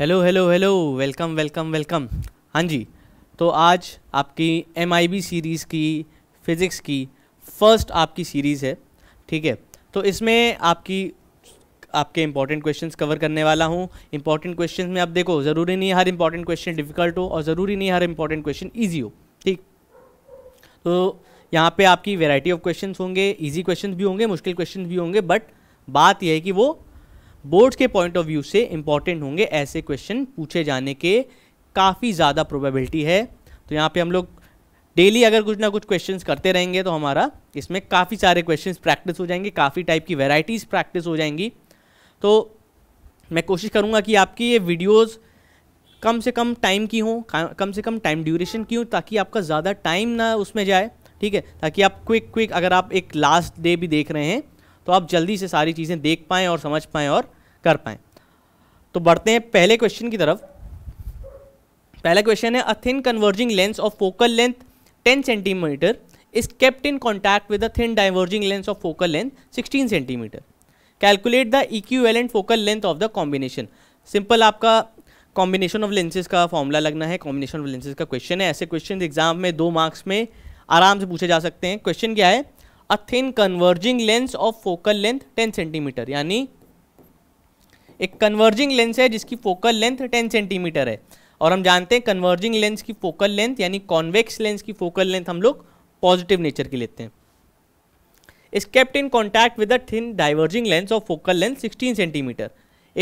hello hello hello welcome welcome welcome हाँ जी तो आज आपकी एम सीरीज़ की फ़िज़िक्स की फ़र्स्ट आपकी सीरीज़ है ठीक है तो इसमें आपकी आपके इंपॉर्टेंट क्वेश्चंस कवर करने वाला हूँ इंपॉर्टेंट क्वेश्चंस में आप देखो ज़रूरी नहीं हर इंपॉर्टेंट क्वेश्चन डिफिकल्ट हो और ज़रूरी नहीं हर इंपॉर्टेंट क्वेश्चन ईजी हो ठीक तो यहाँ पर आपकी वेराइटी ऑफ क्वेश्चन होंगे ईजी क्वेश्चन भी होंगे मुश्किल क्वेश्चन भी होंगे बट बात यह है कि वो बोर्ड के पॉइंट ऑफ व्यू से इंपॉर्टेंट होंगे ऐसे क्वेश्चन पूछे जाने के काफ़ी ज़्यादा प्रोबेबिलिटी है तो यहाँ पे हम लोग डेली अगर कुछ ना कुछ क्वेश्चंस करते रहेंगे तो हमारा इसमें काफ़ी सारे क्वेश्चंस प्रैक्टिस हो जाएंगे काफ़ी टाइप की वेराइटीज़ प्रैक्टिस हो जाएंगी तो मैं कोशिश करूँगा कि आपकी ये वीडियोज़ कम से कम टाइम की हों कम से कम टाइम ड्यूरेशन की हो ताकि आपका ज़्यादा टाइम ना उसमें जाए ठीक है ताकि आप क्विक क्विक अगर आप एक लास्ट डे भी देख रहे हैं तो आप जल्दी से सारी चीज़ें देख पाएँ और समझ पाएँ और कर पाएँ तो बढ़ते हैं पहले क्वेश्चन की तरफ पहला क्वेश्चन है a thin converging lens of focal length 10 centimetre is kept in contact with a thin diverging lens of focal length 16 centimetre calculate the equivalent focal length of the combination simple आपका combination of lenses का formula लगना है combination of lenses का question है ऐसे question exam में दो marks में आराम से पूछे जा सकते हैं क्वेश्चन क्या है a thin converging lens of focal length 10 centimetre यानी एक कन्वर्जिंग लेंस है जिसकी फोकल लेंथ 10 सेंटीमीटर है और हम जानते हैं कन्वर्जिंग लेंस की फोकल लेंथ यानी कॉन्वेक्स लेंस की फोकल लेंथ हम लोग पॉजिटिव नेचर की लेते हैं is kept in contact with a thin diverging lens of focal length 16 centimetre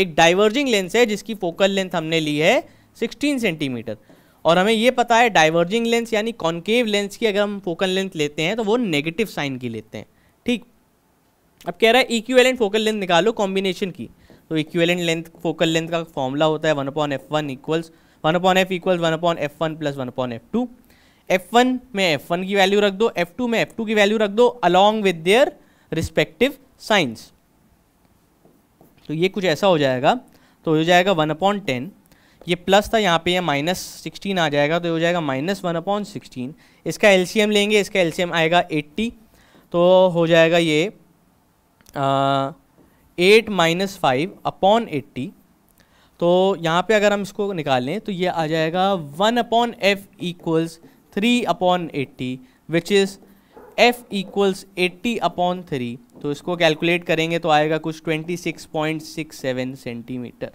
एक डाइवर्जिंग लेंस है जिसकी फोकल लेंथ हमने ली है 16 सेंटीमीटर और हमें ये पता है डाइवर्जिंग लेंस यानी कॉन्केव लेंस की अगर हम फोकल लेंथ लेते हैं तो वो नेगेटिव साइन की लेते हैं ठीक अब कह रहा है इक्वेलेंट फोकल लेंथ निकालो कॉम्बिनेशन की तो इक्वेलेंट लेंथ फोकल लेंथ का फॉर्मूला होता है one upon F one equals one upon F equals one upon F one plus one upon F two F one में एफ वन की value रख दो एफ टू में एफ टू की value रख दो along with their respective signs तो ये कुछ ऐसा हो जाएगा तो हो जाएगा वन अपॉन टेन ये प्लस था यहाँ पे ये माइनस सिक्सटीन आ जाएगा तो ये हो जाएगा माइनस वन अपॉन सिक्सटीन इसका एलसीएम लेंगे इसका एलसीएम आएगा एट्टी तो हो जाएगा ये eight minus five upon eighty तो यहाँ पे अगर हम इसको निकालें तो ये आ जाएगा one upon F equals three upon eighty which is F equals eighty upon three तो इसको कैलकुलेट करेंगे तो आएगा कुछ twenty six point six seven centimetre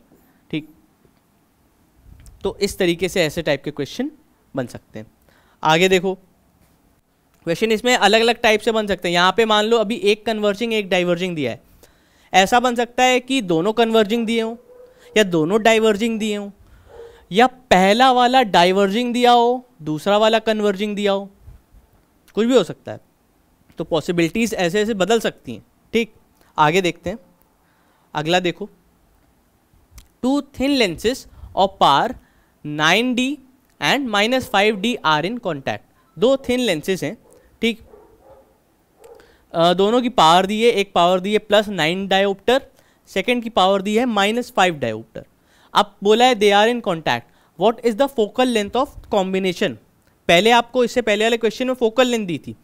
तो इस तरीके से ऐसे टाइप के क्वेश्चन बन सकते हैं आगे देखो क्वेश्चन इसमें अलग अलग टाइप से बन सकते हैं यहाँ पे मान लो अभी एक कन्वर्जिंग एक डाइवर्जिंग दिया है ऐसा बन सकता है कि दोनों कन्वर्जिंग दिए हों या दोनों डाइवर्जिंग दिए हों या पहला वाला डाइवर्जिंग दिया हो दूसरा वाला कन्वर्जिंग दिया हो कुछ भी हो सकता है तो पॉसिबिलिटीज़ ऐसे ऐसे बदल सकती हैं ठीक आगे देखते हैं अगला देखो टू थिन लेंसेस और power nine D and minus five D are in contact दो थिन लेंसेज हैं ठीक दोनों की पावर दी है एक पावर दी है प्लस नाइन डायोप्टर सेकेंड की पावर दी है माइनस फाइव डायोप्टर अब बोला है they are in contact what is the focal length of combination पहले आपको इससे पहले वाले क्वेश्चन में फोकल लेंथ दी थी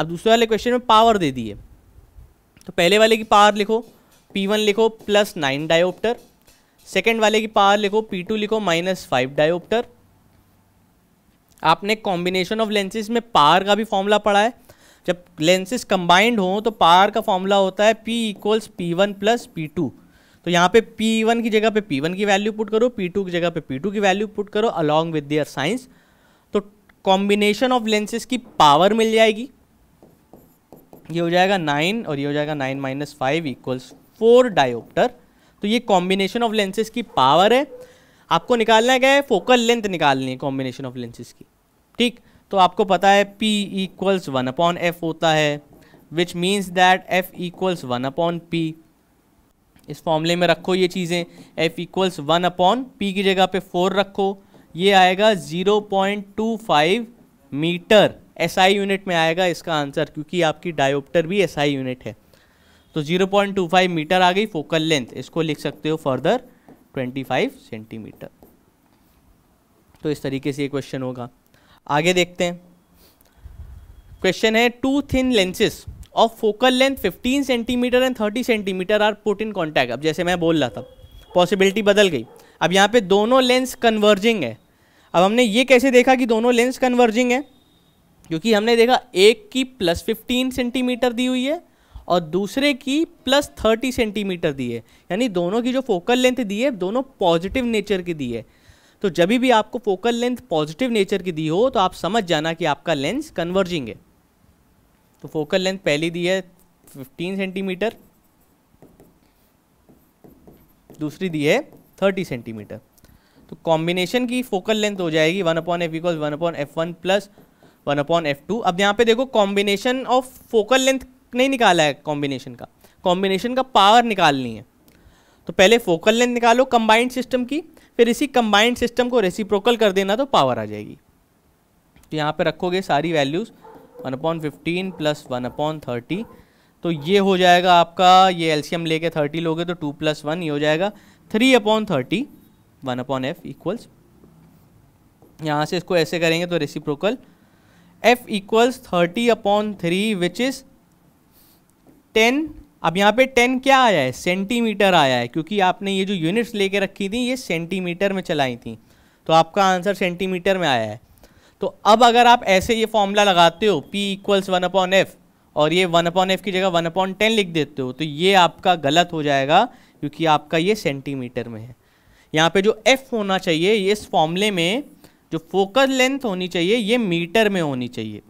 अब दूसरे वाले क्वेश्चन में पावर दे दी है तो पहले वाले की पावर लिखो P1 लिखो प्लस नाइन डायोप्टर सेकेंड वाले की पावर लिखो पी टू लिखो माइनस फाइव डायोप्टर आपने कॉम्बिनेशन ऑफ लेंसेज में पावर का भी फॉर्मूला पढ़ा है जब लेंसेज कंबाइंड हो तो पावर का फॉर्मूला होता है P equals P one plus P two तो यहाँ पे पी वन की जगह पे पी वन की वैल्यू पुट करो पी टू की जगह पे पी टू की वैल्यू पुट करो अलॉन्ग विद दियर साइंस तो कॉम्बिनेशन ऑफ लेंसेज की पावर मिल जाएगी ये हो जाएगा नाइन और ये हो जाएगा nine minus five equals four dioptre तो ये कॉम्बिनेशन ऑफ लेंसेज की पावर है आपको निकालना क्या है फोकल लेंथ निकालनी है कॉम्बिनेशन ऑफ लेंसेज की ठीक तो आपको पता है P equals one upon F होता है which means that F equals one upon P इस फॉर्मूले में रखो ये चीज़ें F equals one upon P की जगह पे फोर रखो ये आएगा zero point two five metre S I unit में आएगा इसका आंसर क्योंकि आपकी डायोप्टर भी एस आई यूनिट है तो 0.25 मीटर आ गई फोकल लेंथ इसको लिख सकते हो फर्दर 25 सेंटीमीटर तो इस तरीके से ये क्वेश्चन होगा आगे देखते हैं क्वेश्चन है two thin lenses of focal length 15 centimetre and 30 centimetre are put in contact अब जैसे मैं बोल रहा था पॉसिबिलिटी बदल गई अब यहाँ पे दोनों लेंस कन्वर्जिंग है अब हमने ये कैसे देखा कि दोनों लेंस कन्वर्जिंग है क्योंकि हमने देखा एक की प्लस फिफ्टीन सेंटीमीटर दी हुई है और दूसरे की प्लस थर्टी सेंटीमीटर दी है यानी दोनों की जो फोकल लेंथ दी है दोनों पॉजिटिव नेचर की दी है तो जब भी आपको फोकल लेंथ पॉजिटिव नेचर की दी हो तो आप समझ जाना कि आपका लेंस कन्वर्जिंग है तो फोकल लेंथ पहली दी है फिफ्टीन सेंटीमीटर दूसरी दी है थर्टी सेंटीमीटर तो कॉम्बिनेशन की फोकल लेंथ हो जाएगी one upon F equal one upon F one plus one upon F two अब यहाँ पे देखो कॉम्बिनेशन ऑफ फोकल लेंथ नहीं निकाला है कॉम्बिनेशन का कॉम्बिनेशन का पावर निकालनी है तो पहले फोकल लेंथ निकालो कंबाइंड सिस्टम की फिर इसी कंबाइंड सिस्टम को रेसिप्रोकल कर देना तो पावर आ जाएगी तो यहाँ पर रखोगे सारी values one upon fifteen plus one upon thirty तो ये हो जाएगा आपका ये एल्शियम लेके थर्टी लोगे तो टू प्लस वन ये हो जाएगा three upon thirty one upon F equals यहाँ से इसको ऐसे करेंगे तो reciprocal F equals thirty upon three which is ten अब यहाँ पे टेन क्या आया है सेंटीमीटर आया है क्योंकि आपने ये जो यूनिट्स लेके रखी थी ये सेंटीमीटर में चलाई थी तो आपका आंसर सेंटीमीटर में आया है तो अब अगर आप ऐसे ये फॉर्मूला लगाते हो P equals one upon F और ये वन अपॉन एफ की जगह वन अपॉन टेन लिख देते हो तो ये आपका गलत हो जाएगा क्योंकि आपका ये सेंटीमीटर में है यहाँ पे जो एफ होना चाहिए ये इस फॉर्मूले में जो फोकस लेंथ होनी चाहिए ये मीटर में होनी चाहिए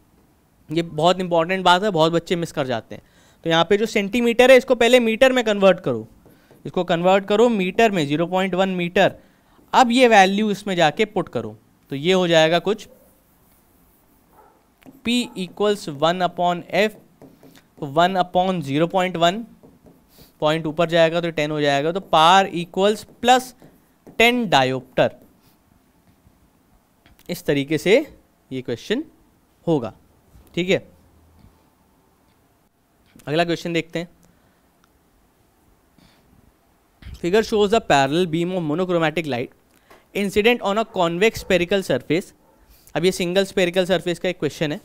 ये बहुत इंपॉर्टेंट बात है बहुत बच्चे मिस कर जाते हैं तो यहाँ पे जो सेंटीमीटर है इसको पहले मीटर में कन्वर्ट करो इसको कन्वर्ट करो मीटर में 0.1 मीटर अब ये वैल्यू इसमें जाके पुट करो तो ये हो जाएगा कुछ P equals one upon F one upon zero point one point ऊपर जाएगा तो टेन हो जाएगा तो power equals plus ten dioptre इस तरीके से ये क्वेश्चन होगा ठीक है अगला क्वेश्चन देखते हैं figure shows the parallel beam of monochromatic light incident on a convex spherical surface अब ये सिंगल स्पेरिकल सर्फेस का एक क्वेश्चन है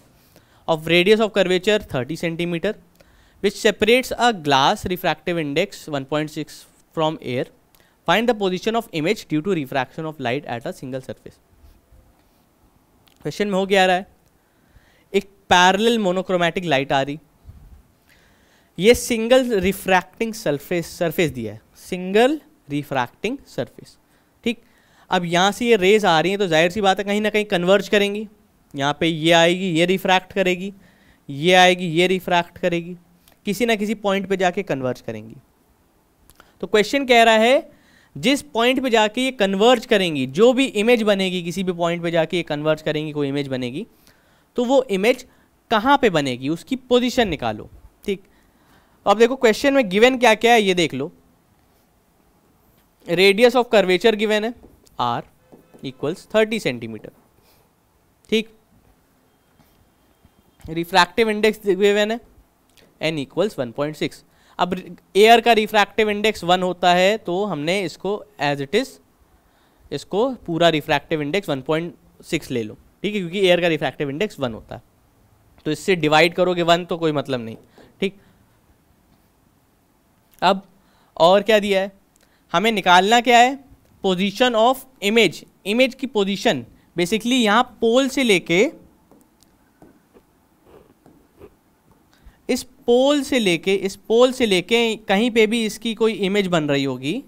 of radius of curvature 30 centimetre which separates a glass refractive index 1.6 from air find the position of image due to refraction of light at a single surface question में हो गया रहा है एक parallel monochromatic light आ रही ये single refracting surface surface दिया है सिंगल रिफ्रैक्टिंग सरफेस ठीक अब यहाँ से ये रेज आ रही है तो जाहिर सी बात है कहीं ना कहीं कन्वर्ज करेंगी यहाँ पे ये आएगी ये रिफ्रैक्ट करेगी ये आएगी ये रिफ्रैक्ट करेगी किसी ना किसी पॉइंट पे जाके कन्वर्ज करेंगी तो क्वेश्चन कह रहा है जिस पॉइंट पे जाके ये कन्वर्ज करेंगी जो भी इमेज बनेगी किसी भी पॉइंट पे जाके ये कन्वर्ज करेंगी कोई इमेज बनेगी तो वो इमेज कहाँ पे बनेगी उसकी पोजीशन निकालो ठीक अब तो देखो क्वेश्चन में गिवन क्या क्या है ये देख लो रेडियस ऑफ कर्वेचर गिवन है आर इक्वल्स थर्टी सेंटीमीटर ठीक रिफ्रैक्टिव इंडेक्स गिवन है N equals one point six अब एयर का रिफ्रैक्टिव इंडेक्स वन होता है तो हमने इसको एज इट इज़ इसको पूरा refractive index one point six ले लो ठीक है क्योंकि एयर का रिफ्रैक्टिव इंडेक्स वन होता है तो इससे डिवाइड करोगे वन तो कोई मतलब नहीं अब और क्या दिया है हमें निकालना क्या है पोजीशन ऑफ इमेज इमेज की पोजीशन बेसिकली यहां पोल से लेके इस पोल से लेके इस पोल से लेके कहीं पे भी इसकी कोई इमेज बन रही होगी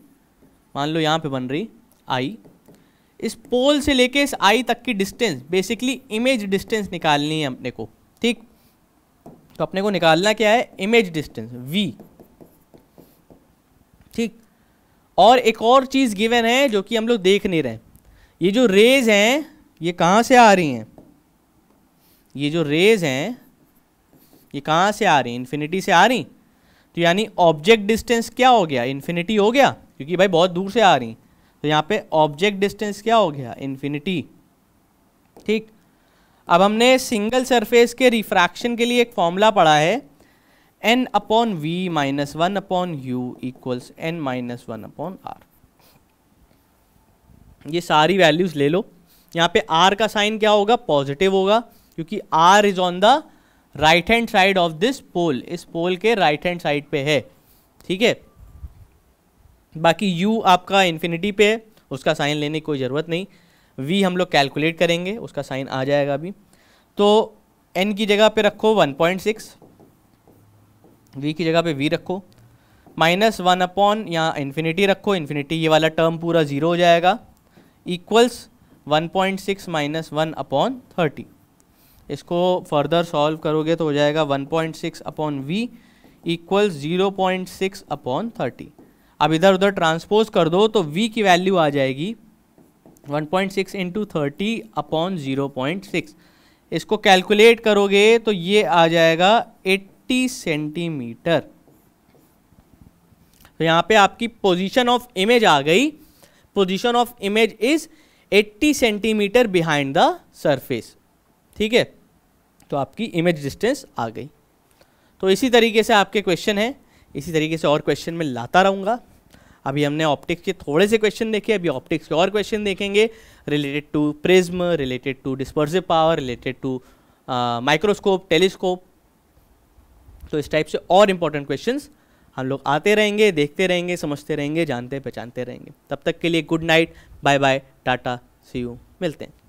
मान लो यहां पे बन रही आई इस पोल से लेके इस आई तक की डिस्टेंस बेसिकली इमेज डिस्टेंस निकालनी है अपने को ठीक तो अपने को निकालना क्या है इमेज डिस्टेंस वी ठीक और एक और चीज़ गिवन है जो कि हम लोग देख नहीं रहे ये जो रेज हैं ये कहाँ से आ रही हैं ये जो रेज हैं ये कहाँ से आ रही इन्फिनिटी से आ रही तो यानी ऑब्जेक्ट डिस्टेंस क्या हो गया इन्फिनिटी हो गया क्योंकि भाई बहुत दूर से आ रही तो यहाँ पे ऑब्जेक्ट डिस्टेंस क्या हो गया इन्फिनिटी ठीक अब हमने सिंगल सरफेस के रिफ्रैक्शन के लिए एक फॉर्मूला पढ़ा है N upon V minus one upon U equals N minus one upon R ये सारी वैल्यूज ले लो यहाँ पे आर का साइन क्या होगा पॉजिटिव होगा क्योंकि R is on the right hand side of this pole इस पोल के राइट हैंड साइड पे है ठीक है बाकी यू आपका इन्फिनिटी पे है उसका साइन लेने की कोई ज़रूरत नहीं वी हम लोग कैलकुलेट करेंगे उसका साइन आ जाएगा अभी तो एन की जगह पे रखो 1.6 वी की जगह पे वी रखो माइनस वन अपॉन यहाँ इन्फिनिटी रखो इन्फिनिटी ये वाला टर्म पूरा ज़ीरो हो जाएगा equals one point six minus one upon thirty इसको फर्दर सॉल्व करोगे तो हो जाएगा one point six upon V equals zero point six upon thirty अब इधर उधर ट्रांसपोज कर दो तो v की वैल्यू आ जाएगी 1.6 point six into thirty upon zero point six इसको कैलकुलेट करोगे तो ये आ जाएगा एट 50 सेंटीमीटर तो यहाँ पे आपकी पोजीशन ऑफ इमेज आ गई position of image is 80 centimetre behind the surface ठीक है तो आपकी इमेज डिस्टेंस आ गई तो इसी तरीके से आपके क्वेश्चन है इसी तरीके से और क्वेश्चन में लाता रहूंगा अभी हमने ऑप्टिक्स के थोड़े से क्वेश्चन देखे अभी ऑप्टिक्स के और क्वेश्चन देखेंगे related to prism related to dispersive power related to microscope telescope तो इस टाइप से और इम्पोर्टेंट क्वेश्चन हम लोग आते रहेंगे देखते रहेंगे समझते रहेंगे जानते पहचानते रहेंगे तब तक के लिए गुड नाइट बाय बाय टाटा सी यू मिलते हैं